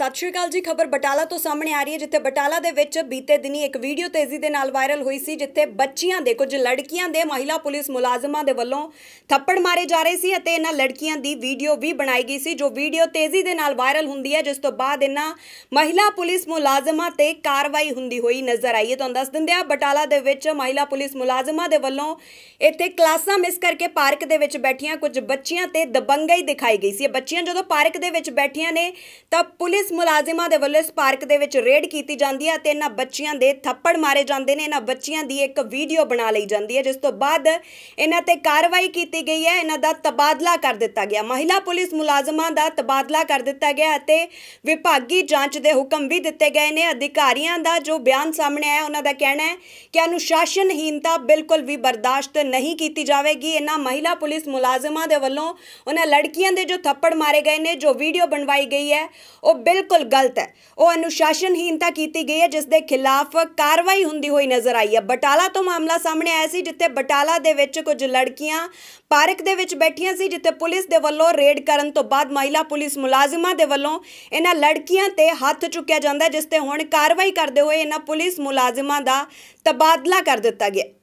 ਸਤਿ ਸ਼੍ਰੀ ਅਕਾਲ ਜੀ ਖਬਰ ਬਟਾਲਾ ਤੋਂ ਸਾਹਮਣੇ ਆ ਰਹੀ ਹੈ ਜਿੱਥੇ ਬਟਾਲਾ ਦੇ ਵਿੱਚ ਬੀਤੇ ਦਿਨੀ ਇੱਕ ਵੀਡੀਓ ਤੇਜ਼ੀ ਦੇ ਨਾਲ ਵਾਇਰਲ ਹੋਈ ਸੀ ਜਿੱਥੇ ਬੱਚੀਆਂ ਦੇ ਕੁਝ ਲੜਕੀਆਂ ਦੇ ਮਹਿਲਾ ਪੁਲਿਸ ਮੁਲਾਜ਼ਮਾਂ ਦੇ ਵੱਲੋਂ ਥੱਪੜ ਮਾਰੇ ਜਾ ਰਹੇ ਸੀ ਅਤੇ ਇਹਨਾਂ ਲੜਕੀਆਂ ਦੀ ਵੀਡੀਓ ਵੀ ਬਣਾਈ ਗਈ ਸੀ ਜੋ ਵੀਡੀਓ ਤੇਜ਼ੀ ਦੇ ਨਾਲ ਵਾਇਰਲ ਹੁੰਦੀ ਹੈ ਜਿਸ ਤੋਂ ਬਾਅਦ ਇਹਨਾਂ ਮਹਿਲਾ ਪੁਲਿਸ ਮੁਲਾਜ਼ਮਾਂ ਤੇ ਕਾਰਵਾਈ ਹੁੰਦੀ ਹੋਈ ਨਜ਼ਰ ਆਈ ਹੈ ਤੁਹਾਨੂੰ ਦੱਸ ਦਿੰਦੇ ਆ ਬਟਾਲਾ ਦੇ ਵਿੱਚ ਮਹਿਲਾ ਪੁਲਿਸ ਮੁਲਾਜ਼ਮਾਂ ਦੇ ਵੱਲੋਂ ਇੱਥੇ ਕਲਾਸਾਂ ਮਿਸ ਕਰਕੇ ਪਾਰਕ ਦੇ ਵਿੱਚ ਬੈਠੀਆਂ ਕੁਝ ਬੱਚੀਆਂ ਤੇ ਦਬੰਗਾਈ ਦਿਖਾਈ ਗਈ ਸੀ ਬੱਚੀਆਂ ਜਦੋਂ ਪਾਰਕ ਦੇ ਵਿੱਚ ਬੈਠੀਆਂ ਨੇ ਤਾਂ ਪੁਲਿਸ ਮੁਲਾਜ਼ਮਾਂ ਦੇ ਵੱਲੋਂ ਇਸ ਪਾਰਕ ਦੇ ਵਿੱਚ ਰੇਡ ਕੀਤੀ ਜਾਂਦੀ ਹੈ ਤੇ ਇਹਨਾਂ ਬੱਚਿਆਂ ਦੇ ਥੱਪੜ ਮਾਰੇ ਜਾਂਦੇ ਨੇ ਇਹਨਾਂ ਬੱਚਿਆਂ ਦੀ ਇੱਕ ਵੀਡੀਓ ਬਣਾ ਲਈ ਜਾਂਦੀ ਹੈ ਜਿਸ ਤੋਂ ਬਾਅਦ ਇਹਨਾਂ ਤੇ ਕਾਰਵਾਈ ਕੀਤੀ ਗਈ ਹੈ ਇਹਨਾਂ ਦਾ ਤਬਾਦਲਾ ਕਰ ਦਿੱਤਾ ਗਿਆ ਮਹਿਲਾ ਪੁਲਿਸ ਮੁਲਾਜ਼ਮਾਂ ਦਾ ਤਬਾਦਲਾ ਕਰ ਦਿੱਤਾ ਗਿਆ ਅਤੇ ਵਿਭਾਗੀ ਜਾਂਚ ਦੇ ਹੁਕਮ ਵੀ ਦਿੱਤੇ ਗਏ ਨੇ ਅਧਿਕਾਰੀਆਂ ਦਾ ਜੋ ਬਿਆਨ ਸਾਹਮਣੇ ਆਇਆ ਉਹਨਾਂ ਦਾ ਕਹਿਣਾ ਹੈ ਕਿ ਅਨੁਸ਼ਾਸਨਹੀਨਤਾ ਬਿਲਕੁਲ ਵੀ ਬਰਦਾਸ਼ਤ ਨਹੀਂ ਕੀਤੀ ਜਾਵੇਗੀ ਇਹਨਾਂ ਮਹਿਲਾ ਪੁਲਿਸ ਮੁਲਾਜ਼ਮਾਂ ਦੇ ਵੱਲੋਂ ਉਹਨਾਂ ਲੜਕੀਆਂ ਦੇ ਜੋ ਥੱਪੜ ਮਾਰੇ ਗਏ ਨੇ ਜੋ ਵੀਡੀਓ ਬਣਵਾਈ ਗਈ ਹੈ ਉਹ ਬਿਲਕੁਲ ਗਲਤ ਹੈ ਉਹ ਅਨੁਸ਼ਾਸਨਹੀਨਤਾ ਕੀਤੀ ਗਈ ਹੈ ਜਿਸ ਦੇ ਖਿਲਾਫ ਕਾਰਵਾਈ ਹੁੰਦੀ ਹੋਈ ਨਜ਼ਰ ਆਈ ਹੈ ਬਟਾਲਾ ਤੋਂ ਮਾਮਲਾ ਸਾਹਮਣੇ ਆਇਆ ਸੀ ਜਿੱਥੇ ਬਟਾਲਾ ਦੇ ਵਿੱਚ ਕੁਝ ਲੜਕੀਆਂ ਪਾਰਕ ਦੇ ਵਿੱਚ ਬੈਠੀਆਂ ਸੀ ਜਿੱਥੇ ਪੁਲਿਸ ਦੇ ਵੱਲੋਂ ਰੇਡ ਕਰਨ ਤੋਂ ਬਾਅਦ ਮਹਿਲਾ ਪੁਲਿਸ ਮੁਲਾਜ਼ਮਾਂ ਦੇ ਵੱਲੋਂ ਇਹਨਾਂ ਲੜਕੀਆਂ ਤੇ ਹੱਥ ਚੁੱਕਿਆ ਜਾਂਦਾ ਜਿਸ ਤੇ ਹੁਣ ਕਾਰਵਾਈ ਕਰਦੇ ਹੋਏ ਇਹਨਾਂ ਪੁਲਿਸ ਮੁਲਾਜ਼ਮਾਂ ਦਾ ਤਬਾਦਲਾ ਕਰ ਦਿੱਤਾ ਗਿਆ